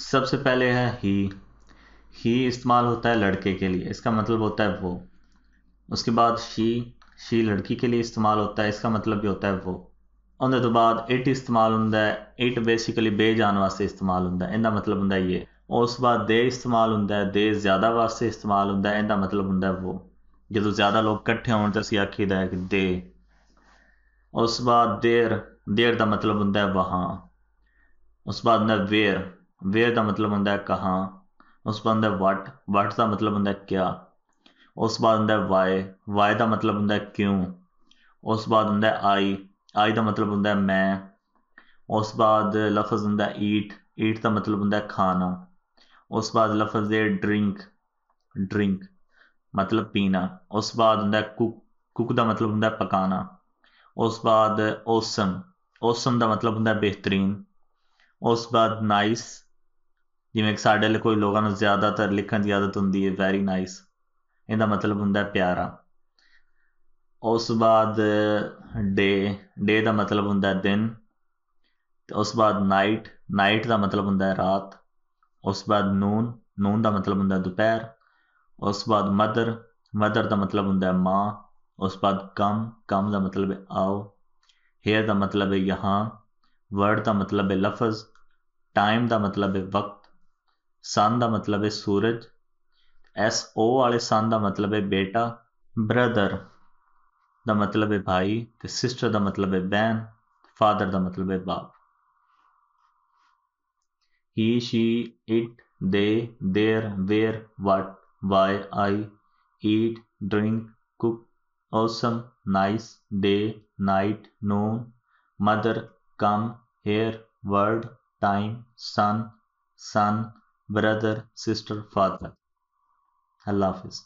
सबसे पहले है ही ही इस्तेमाल होता है लड़के के लिए इसका मतलब होता है वो उसके बाद शी शी लड़की के लिए इस्तेमाल होता है इसका मतलब भी होता है वो उन तो बाद इट इस्तेमाल हों इट बेसिकली बे जान वास्ते इस्तेमाल हों इ मतलब होंगे ये उस बाद दे इस्तेमाल हों दे ज्यादा वास्ते इस्तेमाल मतलब तो हों इ मतलब होंगे वो जो ज़्यादा लोग कट्ठे हो तो अं कि दे उस बाद देर देर का मतलब होंगे वहाँ उस बाद वेर वेयर का मतलब होंगे कहाँ उस बाद वट वट का मतलब होंगे क्या उस बाद आता वाए वाए का मतलब होंगे क्यों उस बाद आता आई आई का मतलब होंगे मैं उस बाद लफज हों ईट ईट का मतलब होंगे खाना उस बाद लफज है ड्रिंक ड्रिंक मतलब पीना उस बाद आता कुक कुक का मतलब होंगे पकाना उस बाद ओसम औसम का मतलब होंगे बेहतरीन उस बाद नाइस ਜਿਵੇਂ ਕਿ ਸਾਡੇ ਲਈ ਕੋਈ ਲੋਕਾਂ ਨੂੰ ਜ਼ਿਆਦਾਤਰ ਲਿਖਣ ਦੀ ਆਦਤ ਹੁੰਦੀ ਹੈ ਵੈਰੀ ਨਾਈਸ ਇਹਦਾ ਮਤਲਬ ਹੁੰਦਾ ਪਿਆਰਾ ਉਸ ਬਾਅਦ ਡੇ ਡੇ ਦਾ ਮਤਲਬ ਹੁੰਦਾ ਦਿਨ ਤੇ ਉਸ ਬਾਅਦ ਨਾਈਟ ਨਾਈਟ ਦਾ ਮਤਲਬ ਹੁੰਦਾ ਹੈ ਰਾਤ ਉਸ ਬਾਅਦ ਨੂਨ ਨੂਨ ਦਾ ਮਤਲਬ ਹੁੰਦਾ ਦੁਪਹਿਰ ਉਸ ਬਾਅਦ ਮਦਰ ਮਦਰ ਦਾ ਮਤਲਬ ਹੁੰਦਾ ਹੈ ਮਾਂ ਉਸ ਬਾਅਦ ਕਮ ਕਮ ਦਾ ਮਤਲਬ ਹੈ ਆਓ ਹੇਅਰ ਦਾ ਮਤਲਬ ਹੈ ਯਹਾਂ वर्ड का मतलब है लफज टाइम का मतलब है वक्त सन का मतलब है सूरज एस ओ वाले सन का मतलब है बेटा ब्रदर का मतलब है भाई तो सिस्टर का मतलब है बहन फादर का मतलब है बाप he she it they there where what why I eat drink cook awesome nice day night noon mother come here word time sun son brother, sister, father. Allah Hafiz.